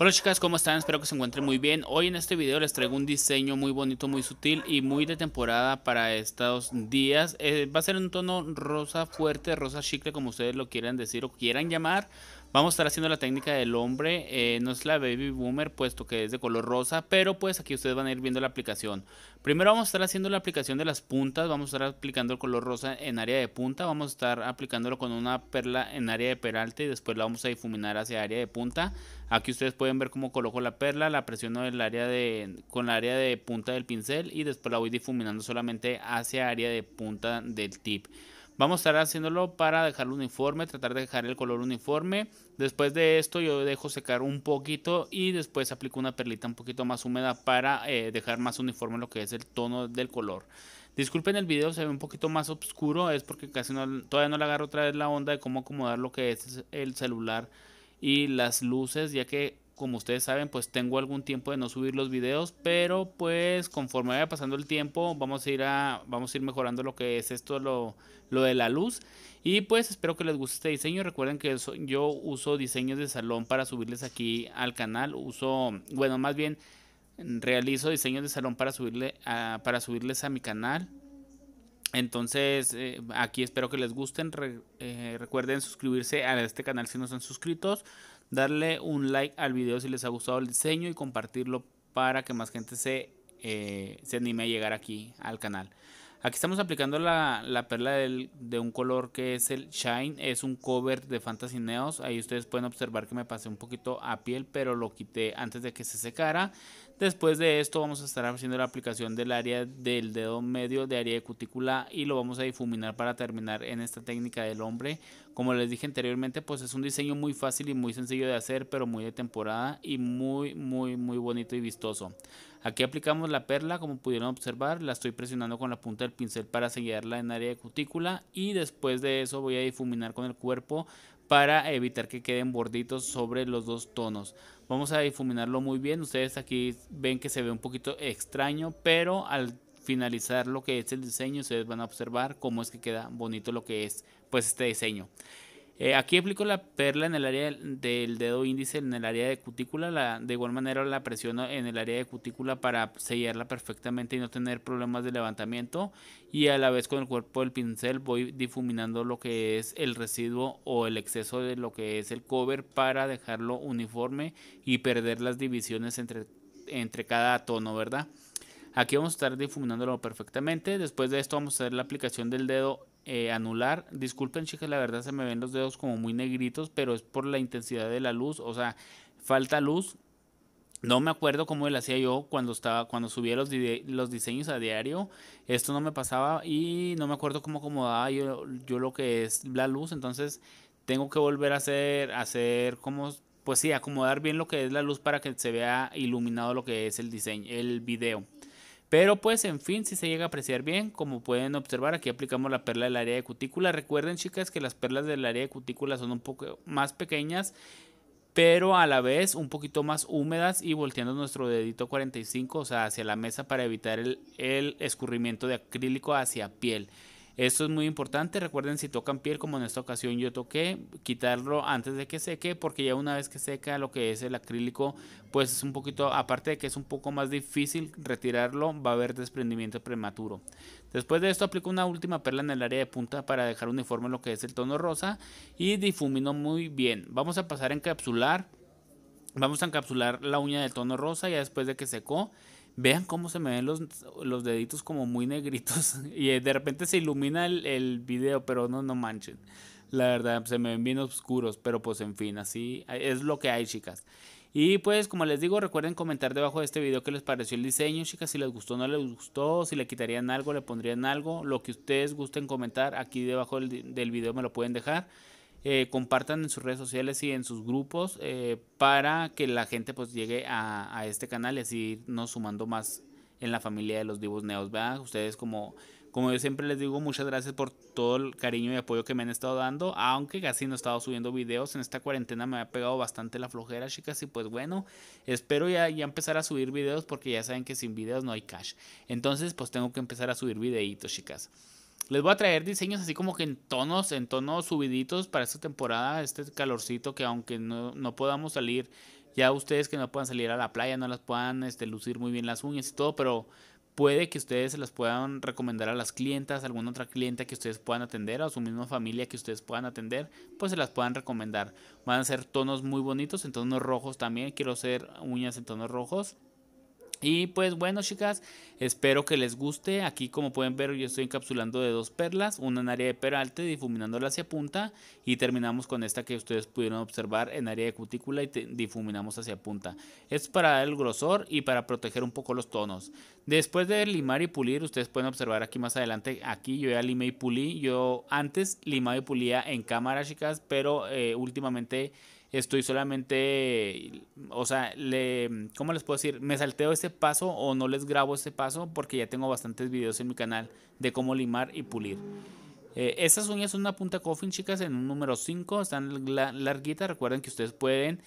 Hola chicas, ¿cómo están? Espero que se encuentren muy bien. Hoy en este video les traigo un diseño muy bonito, muy sutil y muy de temporada para estos días. Eh, va a ser un tono rosa fuerte, rosa chicle, como ustedes lo quieran decir o quieran llamar. Vamos a estar haciendo la técnica del hombre, eh, no es la baby boomer puesto que es de color rosa, pero pues aquí ustedes van a ir viendo la aplicación. Primero vamos a estar haciendo la aplicación de las puntas, vamos a estar aplicando el color rosa en área de punta, vamos a estar aplicándolo con una perla en área de peralte y después la vamos a difuminar hacia área de punta. Aquí ustedes pueden ver cómo coloco la perla, la presiono el área de, con la área de punta del pincel y después la voy difuminando solamente hacia área de punta del tip. Vamos a estar haciéndolo para dejarlo uniforme, tratar de dejar el color uniforme. Después de esto yo dejo secar un poquito y después aplico una perlita un poquito más húmeda para eh, dejar más uniforme lo que es el tono del color. Disculpen el video, se ve un poquito más oscuro, es porque casi todavía no le agarro otra vez la onda de cómo acomodar lo que es el celular y las luces, ya que como ustedes saben, pues tengo algún tiempo de no subir los videos, pero pues conforme vaya pasando el tiempo, vamos a ir a vamos a ir mejorando lo que es esto lo, de la luz y pues espero que les guste este diseño. Recuerden que yo uso diseños de salón para subirles aquí al canal, uso bueno, más bien realizo diseños de salón para subirle para subirles a mi canal. Entonces, eh, aquí espero que les gusten. Eh, recuerden suscribirse a este canal si no están suscritos darle un like al video si les ha gustado el diseño y compartirlo para que más gente se, eh, se anime a llegar aquí al canal. Aquí estamos aplicando la, la perla de un color que es el Shine, es un cover de Fantasy Neos, ahí ustedes pueden observar que me pasé un poquito a piel pero lo quité antes de que se secara. Después de esto vamos a estar haciendo la aplicación del área del dedo medio de área de cutícula y lo vamos a difuminar para terminar en esta técnica del hombre. Como les dije anteriormente, pues es un diseño muy fácil y muy sencillo de hacer, pero muy de temporada y muy, muy, muy bonito y vistoso. Aquí aplicamos la perla, como pudieron observar, la estoy presionando con la punta del pincel para sellarla en área de cutícula y después de eso voy a difuminar con el cuerpo para evitar que queden borditos sobre los dos tonos. Vamos a difuminarlo muy bien. Ustedes aquí ven que se ve un poquito extraño, pero al finalizar lo que es el diseño, ustedes van a observar cómo es que queda bonito lo que es pues este diseño. Eh, aquí aplico la perla en el área del dedo índice, en el área de cutícula. de igual manera la presiono en el área de cutícula para sellarla perfectamente y no tener problemas de levantamiento. Y a la vez con el cuerpo del pincel voy difuminando lo que es el residuo o el exceso de lo que es el cover para dejarlo uniforme y perder las divisiones entre, entre cada tono, ¿verdad? Aquí vamos a estar difuminándolo perfectamente. Después de esto vamos a hacer la aplicación del dedo eh, anular. Disculpen chicas, la verdad se me ven los dedos como muy negritos, pero es por la intensidad de la luz, o sea, falta luz. No me acuerdo cómo él hacía yo cuando estaba cuando subía los, diseños a diario. Esto no me pasaba y no me acuerdo cómo acomodaba yo, yo lo que es la luz, entonces tengo que volver a hacer hacer como pues sí, acomodar bien lo que es la luz para que se vea iluminado lo que es el diseño, el video. Pero pues en fin, si se llega a apreciar bien, como pueden observar, aquí aplicamos la perla del área de cutícula. Recuerden chicas que las perlas del área de cutícula son un poco más pequeñas, pero a la vez un poquito más húmedas y volteando nuestro dedito 45, o sea, hacia la mesa para evitar el, el escurrimiento de acrílico hacia piel. Esto es muy importante. Recuerden si tocan piel como en esta ocasión yo toqué, quitarlo antes de que seque porque ya una vez que seca lo que es el acrílico pues es un poquito, aparte de que es un poco más difícil retirarlo, va a haber desprendimiento prematuro. Después de esto aplico una última perla en el área de punta para dejar uniforme lo que es el tono rosa y difumino muy bien. Vamos a pasar a encapsular. Vamos a encapsular la uña del tono rosa ya después de que secó vean cómo se me ven los, los deditos como muy negritos y eh, de repente se ilumina el, el video, pero no, no manchen. La verdad, se me ven bien oscuros, pero pues en fin, así es lo que hay, chicas. Y pues como les digo, recuerden comentar debajo de este video qué les pareció el diseño, chicas, si les gustó o no les gustó, si le quitarían algo, le pondrían algo, lo que ustedes gusten comentar aquí debajo del, del video me lo pueden dejar. Eh, compartan en sus redes sociales y en sus grupos eh, para que la gente pues llegue a, este canal y así irnos sumando más en la familia de los divos neos, vean Ustedes como, como yo siempre les digo, muchas gracias por todo el cariño y apoyo que me han estado dando, aunque casi no he estado subiendo videos, en esta cuarentena me ha pegado bastante la flojera, chicas, y pues bueno, espero ya, ya empezar a subir videos porque ya saben que sin videos no hay cash. Entonces pues tengo que empezar a subir videitos, chicas. Les voy a traer diseños así como que en tonos, en tonos subiditos para esta temporada, este calorcito que aunque no, podamos salir, ya ustedes que no puedan salir a la playa, no las puedan este, lucir muy bien las uñas y todo, pero puede que ustedes se las puedan recomendar a las clientas, a alguna otra clienta que ustedes puedan atender, a su misma familia que ustedes puedan atender, pues se las puedan recomendar. Van a ser tonos muy bonitos, en tonos rojos también, quiero hacer uñas en tonos rojos. Y pues bueno chicas, espero que les guste. Aquí como pueden ver yo estoy encapsulando de dos perlas, una en área de peralte difuminándola hacia punta y terminamos con esta que ustedes pudieron observar en área de cutícula y difuminamos hacia punta. Es para dar el grosor y para proteger un poco los tonos. Después de limar y pulir, ustedes pueden observar aquí más adelante, aquí yo ya limé y pulí. Yo antes limaba y pulía en cámara chicas, pero eh, últimamente estoy solamente, o sea, ¿cómo les puedo decir? Me salteo ese paso o no les grabo ese paso porque ya tengo bastantes videos en mi canal de cómo limar y pulir. Eh, estas uñas son una punta coffin, chicas, en un número 5, están larguitas, recuerden que ustedes pueden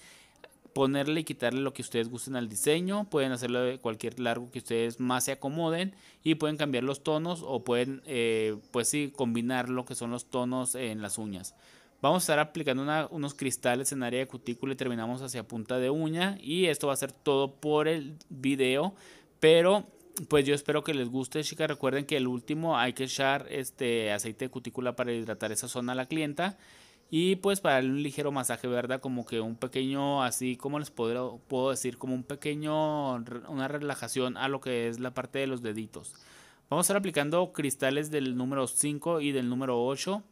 ponerle y quitarle lo que ustedes gusten al diseño, pueden hacerlo de cualquier largo que ustedes más se acomoden y pueden cambiar los tonos o pueden, eh, pues sí, combinar lo que son los tonos en las uñas. Vamos a estar aplicando unos cristales en área de cutícula y terminamos hacia punta de uña. Y esto va a ser todo por el video. Pero pues yo espero que les guste, chicas. Recuerden que el último hay que echar este aceite de cutícula para hidratar esa zona a la clienta. Y pues para darle un ligero masaje, ¿verdad? Como que un pequeño, así como les puedo, puedo decir, como un pequeño, una relajación a lo que es la parte de los deditos. Vamos a estar aplicando cristales del número 5 y del número 8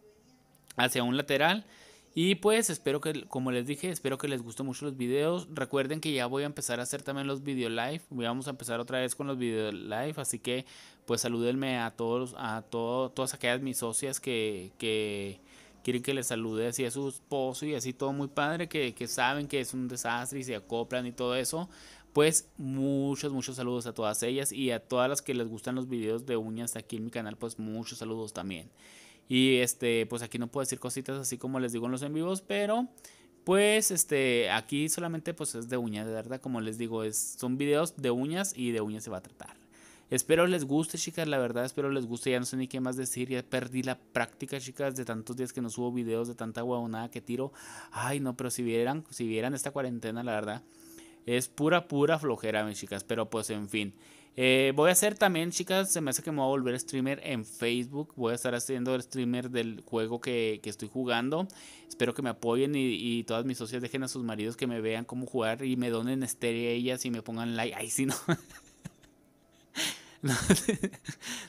hacia un lateral. Y pues espero que, como les dije, espero que les gusten mucho los videos. Recuerden que ya voy a empezar a hacer también los video live. Vamos a empezar otra vez con los video live. Así que pues salúdenme a todos, a todo, todas aquellas mis socias que, que quieren que les salude así a su esposo y así todo muy padre, que, que saben que es un desastre y se acoplan y todo eso. Pues muchos, muchos saludos a todas ellas y a todas las que les gustan los videos de uñas aquí en mi canal, pues muchos saludos también. Y este, pues aquí no puedo decir cositas así como les digo en los en vivos, pero pues este, aquí solamente pues es de uñas, de verdad, como les digo, es, son videos de uñas y de uñas se va a tratar. Espero les guste, chicas, la verdad, espero les guste, ya no sé ni qué más decir, ya perdí la práctica, chicas, de tantos días que no subo videos, de tanta huevonada que tiro. Ay, no, pero si vieran, si vieran esta cuarentena, la verdad, es pura, pura flojera, mis chicas, pero pues en fin. Eh, voy a hacer también, chicas, se me hace que me voy a volver streamer en Facebook. Voy a estar haciendo streamer del juego que, estoy jugando. Espero que me apoyen y, todas mis socias dejen a sus maridos que me vean cómo jugar y me donen ellas y me pongan like. Ay, si no.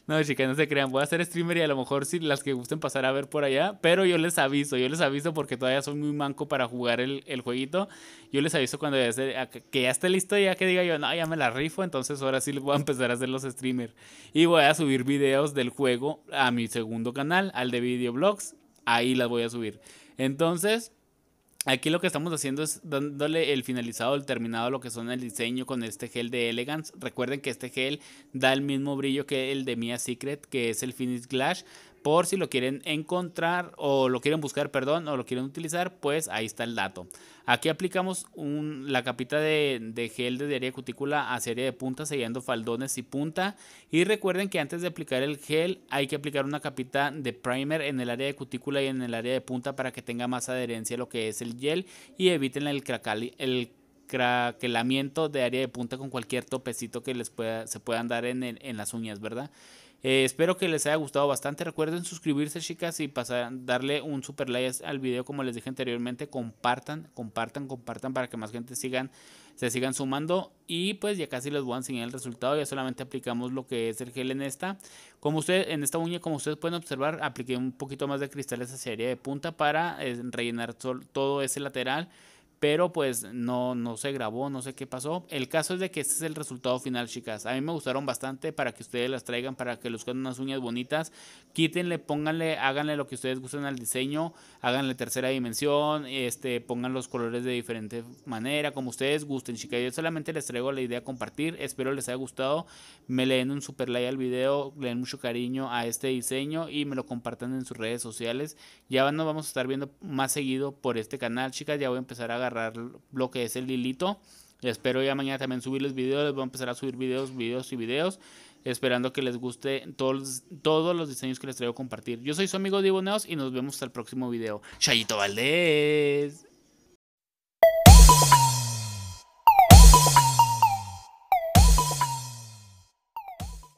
No, chicas, no se crean. Voy a hacer streamer y a lo mejor si las que gusten pasar a ver por allá. Pero yo les aviso, yo les aviso porque todavía soy muy manco para jugar el, el jueguito. Yo les aviso cuando ya que ya esté listo, ya que diga yo, no, ya me la rifo. Entonces ahora sí voy a empezar a hacer los streamer. Y voy a subir videos del juego a mi segundo canal, al de videoblogs. Ahí las voy a subir. Entonces, Aquí lo que estamos haciendo es dándole el finalizado, el terminado, lo que son el diseño con este gel de Elegance. Recuerden que este gel da el mismo brillo que el de Mia Secret, que es el Finish Glash por si lo quieren encontrar o lo quieren buscar, perdón, o lo quieren utilizar, pues ahí está el dato. Aquí aplicamos la capita de, gel de área cutícula hacia área de punta, sellando faldones y punta. Y recuerden que antes de aplicar el gel hay que aplicar una capita de primer en el área de cutícula y en el área de punta para que tenga más adherencia a lo que es el gel y eviten el, craquelamiento de área de punta con cualquier topecito que les pueda, se puedan dar en las uñas, ¿verdad? Eh, espero que les haya gustado bastante. Recuerden suscribirse, chicas, y pasar, darle un super like al video, como les dije anteriormente. Compartan, compartan, compartan para que más gente sigan, se sigan sumando. Y pues ya casi les voy a enseñar el resultado. Ya solamente aplicamos lo que es el gel en esta. Como ustedes, en esta uña, como ustedes pueden observar, apliqué un poquito más de cristales hacia área de punta para eh, rellenar todo ese lateral pero pues no, no se grabó, no sé qué pasó. El caso es de que este es el resultado final, chicas. A mí me gustaron bastante para que ustedes las traigan, para que luzcan unas uñas bonitas. Quítenle, pónganle, háganle lo que ustedes gusten al diseño, háganle tercera dimensión, este, pongan los colores de diferente manera, como ustedes gusten, chicas. Yo solamente les traigo la idea a compartir, espero les haya gustado. Me leen un super like al video, den mucho cariño a este diseño y me lo compartan en sus redes sociales. Ya nos vamos a estar viendo más seguido por este canal, chicas. Ya voy a empezar a agarrar lo que es el hilito. Espero ya mañana también subirles videos, les voy a empezar a subir videos, videos y videos. Esperando que les guste todos, todos los diseños que les traigo a compartir. Yo soy su amigo Diboneos y nos vemos hasta el próximo video. Chayito Valdés.